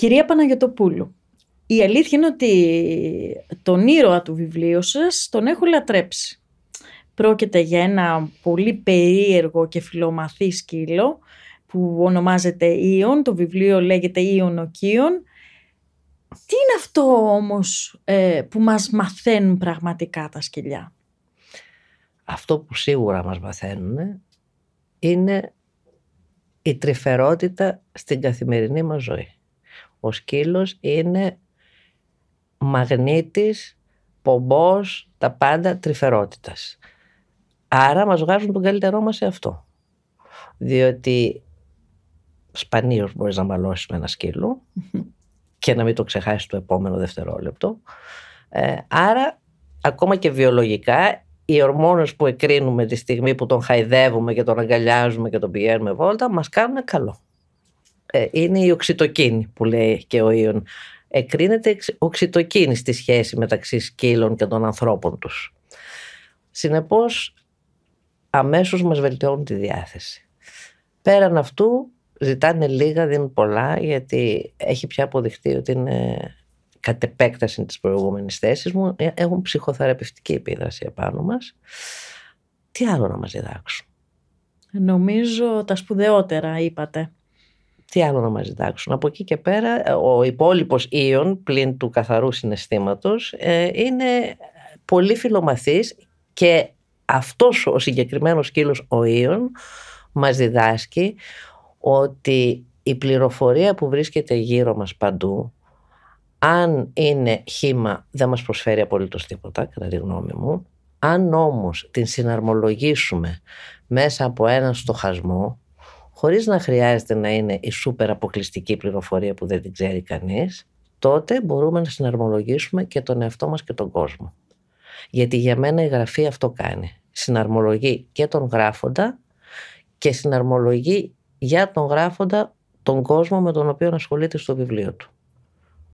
Κυρία Παναγιωτοπούλου, η αλήθεια είναι ότι τον ήρωα του βιβλίου σας τον έχω λατρέψει. Πρόκειται για ένα πολύ περίεργο και φιλομαθή σκύλο που ονομάζεται Ιων, το βιβλίο λέγεται Οκίων. Τι είναι αυτό όμως ε, που μας μαθαίνουν πραγματικά τα σκυλιά. Αυτό που σίγουρα μας μαθαίνουν είναι η τρυφερότητα στην καθημερινή μας ζωή. Ο σκύλος είναι μαγνήτης, πομπός, τα πάντα τρυφερότητας. Άρα μας βγάζουν τον καλύτερό μας σε αυτό. Διότι σπανίως μπορείς να μαλώσεις με ένα σκύλο και να μην το ξεχάσεις το επόμενο δευτερόλεπτο. Ε, άρα ακόμα και βιολογικά οι ορμόνες που εκρίνουμε τη στιγμή που τον χαϊδεύουμε και τον αγκαλιάζουμε και τον πηγαίνουμε βόλτα μας κάνουν καλό. Ε, είναι η οξυτοκίνη που λέει και ο Ιων. Εκρίνεται οξυτοκίνη στη σχέση μεταξύ σκύλων και των ανθρώπων τους. Συνεπώς, αμέσως μας βελτιώνουν τη διάθεση. Πέραν αυτού, ζητάνε λίγα, δίνουν πολλά, γιατί έχει πια αποδειχτεί ότι είναι κατ' επέκταση της προηγούμενης θέσης μου, ε, έχουν ψυχοθεραπευτική επίδραση επάνω μας. Τι άλλο να μας διδάξουν. Νομίζω τα σπουδαιότερα είπατε τι άλλο να μας διδάξουν. Από εκεί και πέρα ε, ο υπόλοιπος ίον πλην του καθαρού συναισθήματος ε, είναι πολύ φιλομαθής και αυτός ο συγκεκριμένος σκύλος ο ίον μας διδάσκει ότι η πληροφορία που βρίσκεται γύρω μας παντού αν είναι χήμα δεν μας προσφέρει απολύτως τίποτα κατά τη γνώμη μου αν όμως την συναρμολογήσουμε μέσα από έναν στοχασμό χωρίς να χρειάζεται να είναι η σούπερ αποκλειστική πληροφορία που δεν την ξέρει κανείς, τότε μπορούμε να συναρμολογήσουμε και τον εαυτό μας και τον κόσμο. Γιατί για μένα η γραφή αυτό κάνει. Συναρμολογεί και τον γράφοντα και συναρμολογεί για τον γράφοντα τον κόσμο με τον οποίο ασχολείται στο βιβλίο του.